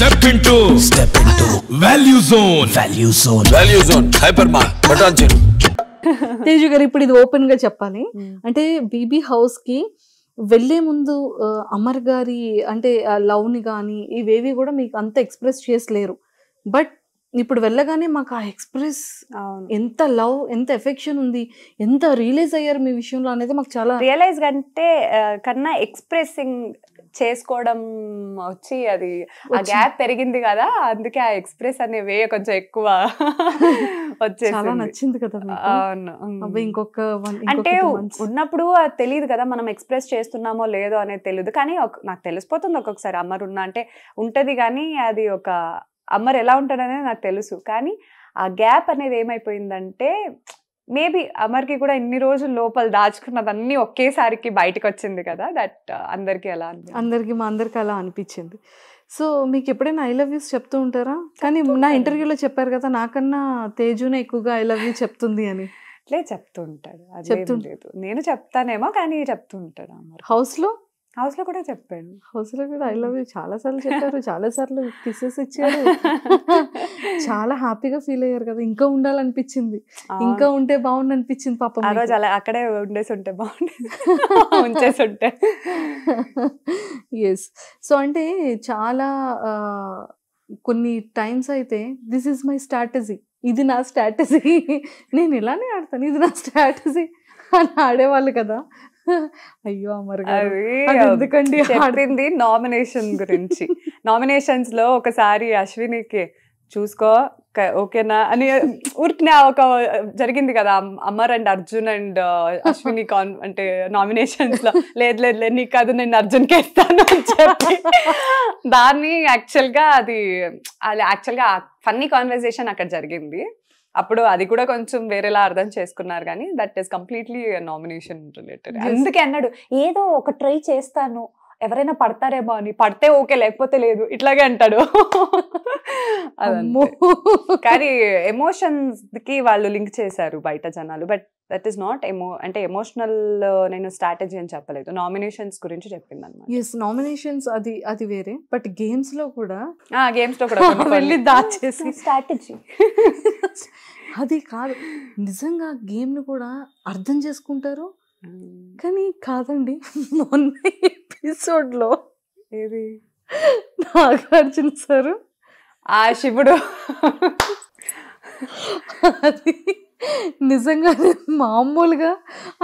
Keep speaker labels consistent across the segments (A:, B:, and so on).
A: Step into step into Value Zone Value Zone Value Zone hypermart
B: Patancheru Teju garu ఇప్పుడు ఇది open గా చెప్పాలి hmm. అంటే బీబీ హౌస్ కి వెళ్లే ముందు అమర్ గారి అంటే లవ్ ని కానీ ఇవేవి కూడా మీకు అంత ఎక్స్ప్రెస్ చేసలేరు బట్ ఇప్పుడు వెళ్ళగానే మాకు ఆ ఎక్స్ప్రెస్ ఎంత లవ్ ఎంత ఎఫెక్షన్ ఉంది ఎంత రియలైజ్ అయ్యారు మీ విషయంలో అనేది మాకు చాలా రియలైజ్ అంటే కన్నా ఎక్స్ప్రెసింగ్ చేసుకోవడం వచ్చి అది ఆ గ్యాప్
A: పెరిగింది కదా అందుకే ఆ ఎక్స్ప్రెస్ అనే వే కొంచెం ఎక్కువ
B: వచ్చేసి చాలా నచ్చింది కదా అవును ఇంకొక అంటే
A: ఉన్నప్పుడు అది తెలియదు కదా మనం ఎక్స్ప్రెస్ చేస్తున్నామో లేదో అనేది తెలియదు కానీ నాకు తెలిసిపోతుంది ఒక్కొక్కసారి అమ్మరు ఉన్నా అంటే ఉంటది కానీ అది ఒక అమ్మర్ ఎలా ఉంటాడనే నాకు తెలుసు కానీ ఆ గ్యాప్ అనేది ఏమైపోయిందంటే మేబీ అమర్కి కూడా ఇన్ని రోజులు లోపల దాచుకున్నదన్నీ ఒకేసారికి బయటకు వచ్చింది కదా దట్ అందరికీ అలా
B: అందరికీ మా అందరికి అలా అనిపించింది సో మీకు ఎప్పుడైనా ఐ లవ్ యూస్ చెప్తూ ఉంటారా కానీ నా ఇంటర్వ్యూలో చెప్పారు కదా నాకన్నా తేజునే ఎక్కువగా ఐ లవ్ యూ చెప్తుంది అని అట్లే చెప్తూ ఉంటాడు చెప్తుండేది నేను చెప్తానేమో కానీ చెప్తూ ఉంటాడు అమర్ హౌస్లో హౌస్ లో కూడా చెప్పాడు హౌస్ లో కూడా ఐ లవ్ యూ చాలా సార్లు చెప్పారు చాలా సార్లు కిసెస్ ఇచ్చారు చాలా హ్యాపీగా ఫీల్ అయ్యారు కదా ఇంకా ఉండాలనిపించింది ఇంకా ఉంటే బాగుండు అనిపించింది పాపం ఆ రోజు అలా అక్కడే ఉండేసి ఉంటే బాగుండేది ఉంచేసి ఉంటే ఎస్ సో అంటే చాలా కొన్ని టైమ్స్ అయితే దిస్ ఇస్ మై స్ట్రాటజీ ఇది నా స్ట్రాటజీ నేను ఇలానే ఆడతాను ఇది నా స్ట్రాటజీ అని ఆడేవాళ్ళు కదా అయ్యో ఎందుకండి చెప్పింది నామినేషన్ గురించి నామినేషన్స్
A: లో ఒకసారి అశ్వినికి చూసుకో ఓకేనా అని ఊరికినా ఒక జరిగింది కదా అమర్ అండ్ అర్జున్ అండ్ అశ్విని కాన్ అంటే నామినేషన్స్ లో లేదు లేదు లేదు నీకు కాదు నేను అర్జున్ కేస్తాను అని చెప్పి దాన్ని యాక్చువల్ గా అది అది యాక్చువల్ గా ఫన్నీ కాన్వర్జేషన్ అక్కడ జరిగింది అప్పుడు అది కూడా కొంచెం వేరేలా అర్థం చేసుకున్నారు కానీ that is completely nomination related అందుకే అన్నాడు ఏదో ఒక ట్రై చేస్తాను ఎవరైనా పడతారేమో అని పడితే ఓకే లేకపోతే లేదు ఇట్లాగే అంటాడు కానీ ఎమోషన్స్ కి వాళ్ళు లింక్ చేశారు బయట జనాలు బట్ దట్ ఈస్ నాట్ ఎమో అంటే ఎమోషనల్ నేను స్ట్రాటజీ అని చెప్పలేదు నామినేషన్స్ గురించి చెప్పింది అనమాట
B: ఎస్ నామినేషన్స్ అది అది వేరే బట్ గేమ్స్ లో కూడా
A: గేమ్స్ లో కూడా వెళ్ళి దాచేసి
B: స్ట్రాటజీ అది కాదు నిజంగా గేమ్ని కూడా అర్థం చేసుకుంటారు కానీ కాదండి మొన్న ఎపిసోడ్లో ఏది నాగార్జున సార్ ఆ శివుడు అది నిజంగా మామూలుగా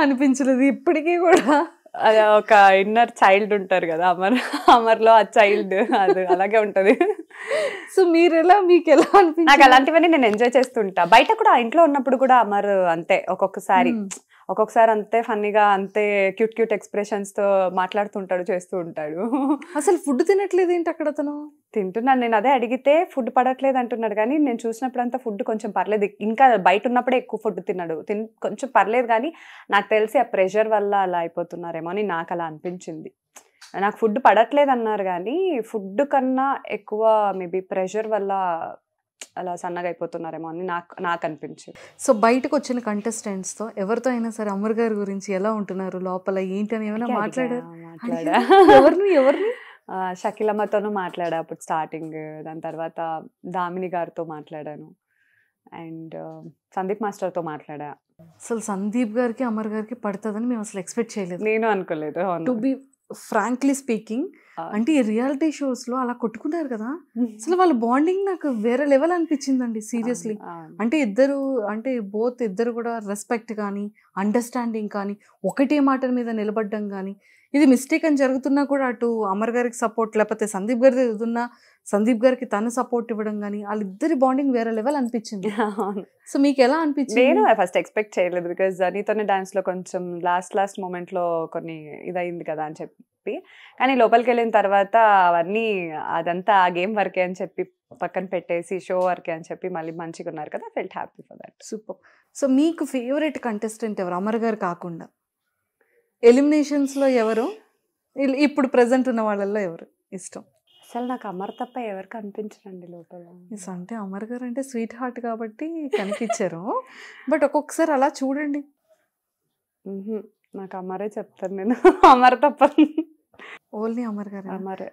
B: అనిపించలేదు ఇప్పటికీ కూడా
A: ఒక ఇన్నర్ చైల్డ్ ఉంటారు కదా అమర్ అమర్లో ఆ చైల్డ్ అది అలాగే ఉంటది సో మీరు ఎలా మీకు ఎలా నాకు అలాంటివన్నీ నేను ఎంజాయ్ చేస్తుంటా బయట కూడా ఇంట్లో ఉన్నప్పుడు కూడా అమర్ అంతే ఒక్కొక్కసారి ఒక్కొక్కసారి అంతే ఫన్నీగా అంతే క్యూట్ క్యూట్ ఎక్స్ప్రెషన్స్ తో మాట్లాడుతుంటాడు చేస్తూ ఉంటాడు
B: అసలు ఫుడ్ తినట్లేదు ఏంటి అక్కడ అతను తింటున్నాను
A: నేను అదే అడిగితే ఫుడ్ పడట్లేదు అంటున్నాడు కానీ నేను చూసినప్పుడంతా ఫుడ్ కొంచెం పర్లేదు ఇంకా బయట ఉన్నప్పుడే ఎక్కువ ఫుడ్ తిన్నాడు తిన్ కొంచెం పర్లేదు కానీ నాకు తెలిసి ఆ ప్రెషర్ వల్ల అలా అయిపోతున్నారేమో అని నాకు అలా అనిపించింది నాకు ఫుడ్ పడట్లేదు అన్నారు కానీ ఫుడ్ కన్నా ఎక్కువ మేబీ ప్రెషర్ వల్ల అలా సన్నగా అయిపోతున్నారేమో అని నాకు నాకు అనిపించింది
B: సో బయటకు వచ్చిన కంటెస్టెంట్స్తో ఎవరితో అయినా సరే అమర్ గారి గురించి ఎలా ఉంటున్నారు లోపల ఏంటి అని ఏమైనా మాట్లాడారు ఎవరిని
A: ఎవరిని షకిలమ్మతోనూ మాట్లాడా అప్పుడు స్టార్టింగ్ దాని తర్వాత దామిని గారితో మాట్లాడాను అండ్ సందీప్
B: మాస్టర్తో మాట్లాడా అసలు సందీప్ గారికి అమర్ గారికి పడుతుందని మేము అసలు ఎక్స్పెక్ట్ చేయలేదు నేను అనుకోలేదు టు బి ఫ్రాంక్లీ స్పీకింగ్ అంటే ఈ రియాలిటీ షోస్ లో అలా కొట్టుకున్నారు కదా అసలు వాళ్ళ బాండింగ్ నాకు వేరే లెవెల్ అనిపించిందండి సీరియస్లీ అంటే ఇద్దరు అంటే బోత్ ఇద్దరు కూడా రెస్పెక్ట్ కానీ అండర్స్టాండింగ్ కానీ ఒకటే మాట మీద నిలబడడం కానీ ఇది మిస్టేక్ అని జరుగుతున్నా కూడా అటు అమర్ గారికి సపోర్ట్ లేకపోతే సందీప్ గారి ఎదుగుతున్నా సందీప్ గారికి తను సపోర్ట్ ఇవ్వడం కానీ వాళ్ళిద్దరి బాండింగ్ వేరే లెవెల్ అనిపించింది సో మీకు ఎలా అనిపించింది నేను
A: ఫస్ట్ ఎక్స్పెక్ట్ చేయలేదు బికాజ్ నీతోనే డాన్స్లో కొంచెం లాస్ట్ లాస్ట్ మూమెంట్లో కొన్ని ఇదైంది కదా అని చెప్పి చెప్పి కానీ లోపలికి వెళ్ళిన తర్వాత అవన్నీ అదంతా ఆ గేమ్ వరకే అని చెప్పి పక్కన పెట్టేసి షో వరకే అని చెప్పి మళ్ళీ మంచిగా ఉన్నారు కదా felt happy for that super
B: so మీకు ఫేవరెట్ కంటెస్టెంట్ ఎవరు అమర్ గారు కాకుండా ఎలిమినేషన్స్లో ఎవరు ఇప్పుడు ప్రజెంట్ ఉన్న వాళ్ళల్లో ఎవరు ఇష్టం అసలు నాకు అమర్ తప్ప ఎవరు కనిపించరండి లోపల అంటే అమర్ గారు అంటే స్వీట్ హార్ట్ కాబట్టి కనిపించారు బట్ ఒక్కొక్కసారి అలా చూడండి నాకు అమరే చెప్తాను నేను అమర్ తప్ప ఓన్లీ అమర్ గారు అమర్